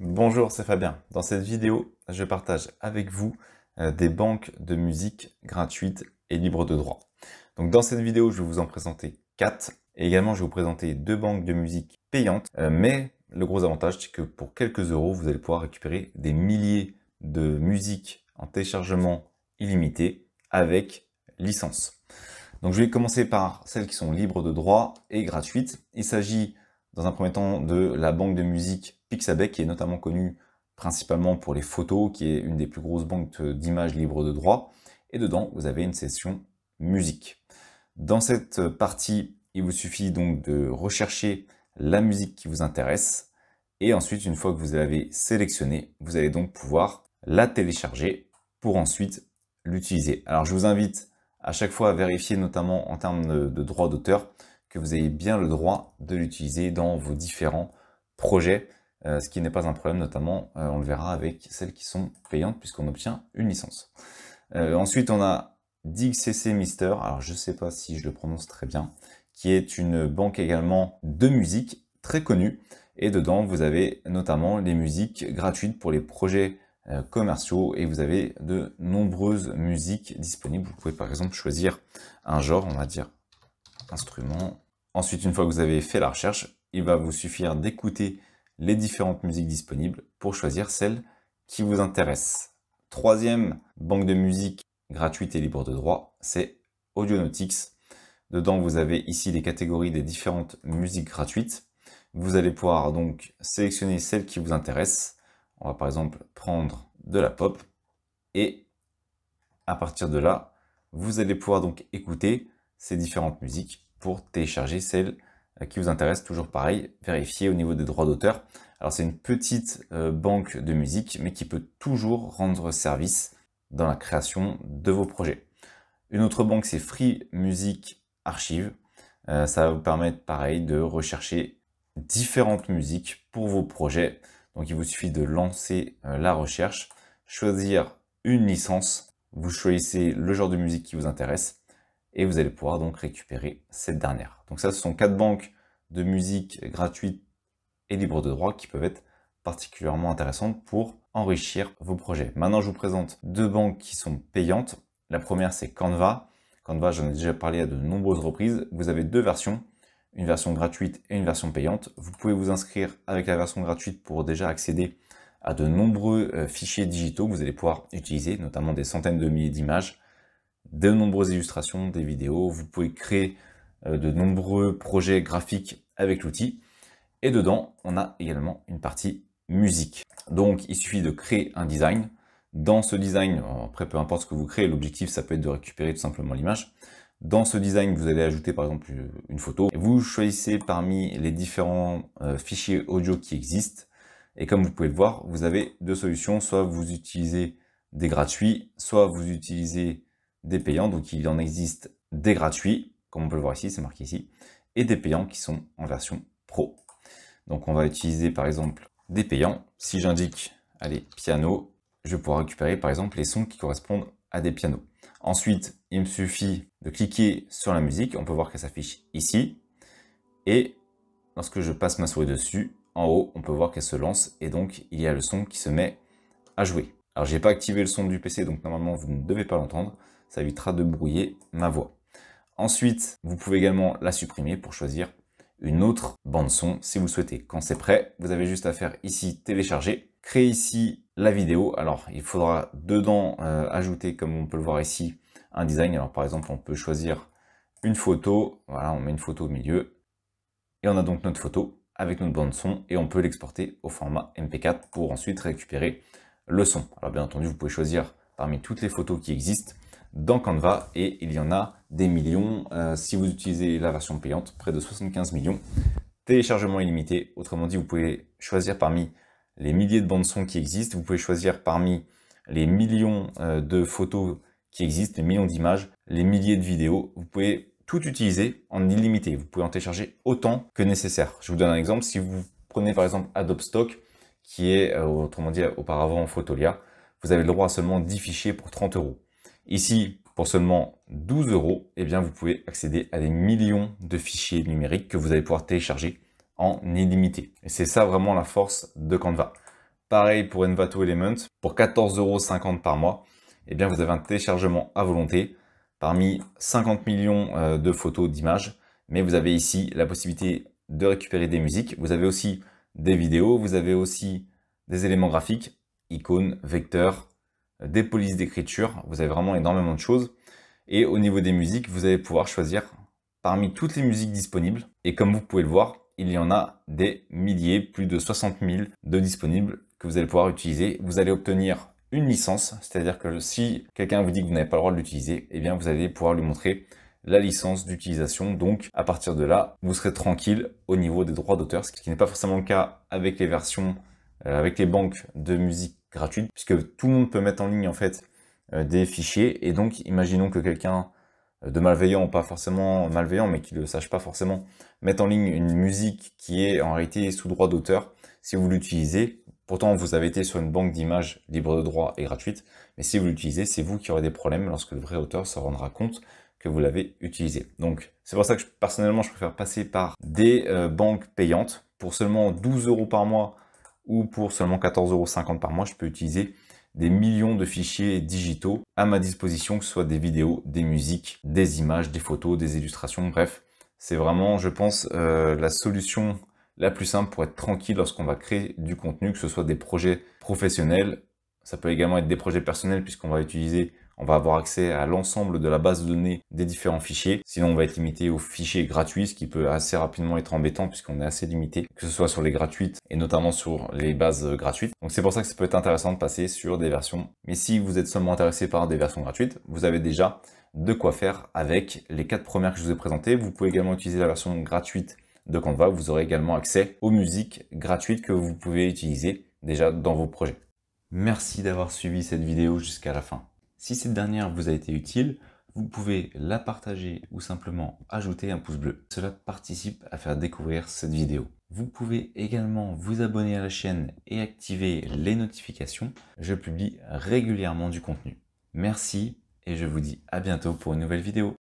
Bonjour, c'est Fabien. Dans cette vidéo, je partage avec vous euh, des banques de musique gratuites et libres de droit. Donc dans cette vidéo, je vais vous en présenter quatre et également je vais vous présenter deux banques de musique payantes. Euh, mais le gros avantage, c'est que pour quelques euros, vous allez pouvoir récupérer des milliers de musiques en téléchargement illimité avec licence. Donc je vais commencer par celles qui sont libres de droit et gratuites. Il s'agit dans un premier temps de la banque de musique Pixabay, qui est notamment connue principalement pour les photos, qui est une des plus grosses banques d'images libres de droit. Et dedans, vous avez une session musique. Dans cette partie, il vous suffit donc de rechercher la musique qui vous intéresse. Et ensuite, une fois que vous l'avez sélectionnée, vous allez donc pouvoir la télécharger pour ensuite l'utiliser. Alors je vous invite à chaque fois à vérifier notamment en termes de, droit d'auteur que vous ayez bien le droit de l'utiliser dans vos différents projets, euh, ce qui n'est pas un problème, notamment euh, on le verra avec celles qui sont payantes puisqu'on obtient une licence. Euh, ensuite, on a DigCC Mister, alors je ne sais pas si je le prononce très bien, qui est une banque également de musique très connue. Et dedans, vous avez notamment les musiques gratuites pour les projets commerciaux et vous avez de nombreuses musiques disponibles. Vous pouvez par exemple choisir un genre, on va dire instrument Ensuite, une fois que vous avez fait la recherche, il va vous suffire d'écouter les différentes musiques disponibles pour choisir celles qui vous intéressent. Troisième banque de musique gratuite et libre de droit, c'est Audionautics. Dedans, vous avez ici les catégories des différentes musiques gratuites. Vous allez pouvoir donc sélectionner celles qui vous intéressent. On va par exemple prendre de la pop. Et à partir de là, vous allez pouvoir donc écouter ces différentes musiques pour télécharger celle euh, qui vous intéresse. Toujours pareil, vérifier au niveau des droits d'auteur. Alors c'est une petite euh, banque de musique, mais qui peut toujours rendre service dans la création de vos projets. Une autre banque, c'est Free Music Archive. Euh, ça va vous permettre, pareil, de rechercher différentes musiques pour vos projets. Donc il vous suffit de lancer la recherche, choisir une licence, vous choisissez le genre de musique qui vous intéresse et vous allez pouvoir donc récupérer cette dernière. Donc ça, ce sont quatre banques de musique gratuite et libre de droit qui peuvent être particulièrement intéressantes pour enrichir vos projets. Maintenant, je vous présente deux banques qui sont payantes. La première, c'est Canva. Canva, j'en ai déjà parlé à de nombreuses reprises. Vous avez deux versions, une version gratuite et une version payante. Vous pouvez vous inscrire avec la version gratuite pour déjà accéder à de nombreux euh, fichiers digitaux que vous allez pouvoir utiliser, notamment des centaines de milliers d'images de nombreuses illustrations, des vidéos, vous pouvez créer euh, de nombreux projets graphiques avec l'outil. Et dedans, on a également une partie musique. Donc il suffit de créer un design. Dans ce design, après peu importe ce que vous créez, l'objectif ça peut être de récupérer tout simplement l'image. Dans ce design, vous allez ajouter par exemple euh, une photo. Vous choisissez parmi les différents euh, fichiers audio qui existent. Et comme vous pouvez le voir, vous avez deux solutions. Soit vous utilisez des gratuits, soit vous utilisez des payants. Donc il en existe des gratuits, comme on peut le voir ici, c'est marqué ici, et des payants qui sont en version pro. Donc on va utiliser par exemple des payants. Si j'indique, allez, piano, je vais pouvoir récupérer par exemple les sons qui correspondent à des pianos. Ensuite, il me suffit de cliquer sur la musique, on peut voir qu'elle s'affiche ici, et lorsque je passe ma souris dessus, en haut, on peut voir qu'elle se lance, et donc il y a le son qui se met à jouer. Alors j'ai pas activé le son du PC, donc normalement vous ne devez pas l'entendre, ça évitera de brouiller ma voix. Ensuite, vous pouvez également la supprimer pour choisir une autre bande son si vous souhaitez. Quand c'est prêt, vous avez juste à faire ici télécharger, créer ici la vidéo. Alors, il faudra dedans euh, ajouter, comme on peut le voir ici, un design. Alors, par exemple, on peut choisir une photo. Voilà, on met une photo au milieu. Et on a donc notre photo avec notre bande son et on peut l'exporter au format MP4 pour ensuite récupérer le son. Alors, bien entendu, vous pouvez choisir parmi toutes les photos qui existent dans Canva et il y en a des millions. Euh, si vous utilisez la version payante, près de 75 millions. Téléchargement illimité, autrement dit, vous pouvez choisir parmi les milliers de bandes son qui existent, vous pouvez choisir parmi les millions euh, de photos qui existent, les millions d'images, les milliers de vidéos. Vous pouvez tout utiliser en illimité. Vous pouvez en télécharger autant que nécessaire. Je vous donne un exemple. Si vous prenez par exemple Adobe Stock, qui est euh, autrement dit auparavant en Photolia, vous avez le droit à seulement 10 fichiers pour 30 euros. Ici, pour seulement 12 euros, eh bien, vous pouvez accéder à des millions de fichiers numériques que vous allez pouvoir télécharger en illimité. Et c'est ça vraiment la force de Canva. Pareil pour Envato Element, pour 14,50 euros par mois, eh bien vous avez un téléchargement à volonté parmi 50 millions euh, de photos, d'images, mais vous avez ici la possibilité de récupérer des musiques, vous avez aussi des vidéos, vous avez aussi des éléments graphiques, icônes, vecteurs, des polices d'écriture, vous avez vraiment énormément de choses. Et au niveau des musiques, vous allez pouvoir choisir parmi toutes les musiques disponibles. Et comme vous pouvez le voir, il y en a des milliers, plus de 60 000 de disponibles que vous allez pouvoir utiliser. Vous allez obtenir une licence, c'est-à-dire que si quelqu'un vous dit que vous n'avez pas le droit de l'utiliser, eh bien vous allez pouvoir lui montrer la licence d'utilisation. Donc à partir de là, vous serez tranquille au niveau des droits d'auteur, ce qui n'est pas forcément le cas avec les versions, euh, avec les banques de musique gratuite, puisque tout le monde peut mettre en ligne en fait euh, des fichiers. Et donc, imaginons que quelqu'un euh, de malveillant, pas forcément malveillant, mais qui ne le sache pas forcément, mette en ligne une musique qui est en réalité sous droit d'auteur. Si vous l'utilisez, pourtant vous avez été sur une banque d'images libre de droit et gratuite, mais si vous l'utilisez, c'est vous qui aurez des problèmes lorsque le vrai auteur se rendra compte que vous l'avez utilisé. Donc c'est pour ça que personnellement je préfère passer par des euh, banques payantes. Pour seulement 12 euros par mois, ou pour seulement 14,50€ par mois, je peux utiliser des millions de fichiers digitaux à ma disposition, que ce soit des vidéos, des musiques, des images, des photos, des illustrations, bref. C'est vraiment, je pense, euh, la solution la plus simple pour être tranquille lorsqu'on va créer du contenu, que ce soit des projets professionnels, ça peut également être des projets personnels puisqu'on va utiliser on va avoir accès à l'ensemble de la base de données des différents fichiers. Sinon, on va être limité aux fichiers gratuits, ce qui peut assez rapidement être embêtant puisqu'on est assez limité, que ce soit sur les gratuites et notamment sur les bases gratuites. Donc c'est pour ça que ça peut être intéressant de passer sur des versions. Mais si vous êtes seulement intéressé par des versions gratuites, vous avez déjà de quoi faire avec les quatre premières que je vous ai présentées. Vous pouvez également utiliser la version gratuite de Canva. Vous aurez également accès aux musiques gratuites que vous pouvez utiliser déjà dans vos projets. Merci d'avoir suivi cette vidéo jusqu'à la fin. Si cette dernière vous a été utile, vous pouvez la partager ou simplement ajouter un pouce bleu. Cela participe à faire découvrir cette vidéo. Vous pouvez également vous abonner à la chaîne et activer les notifications. Je publie régulièrement du contenu. Merci et je vous dis à bientôt pour une nouvelle vidéo.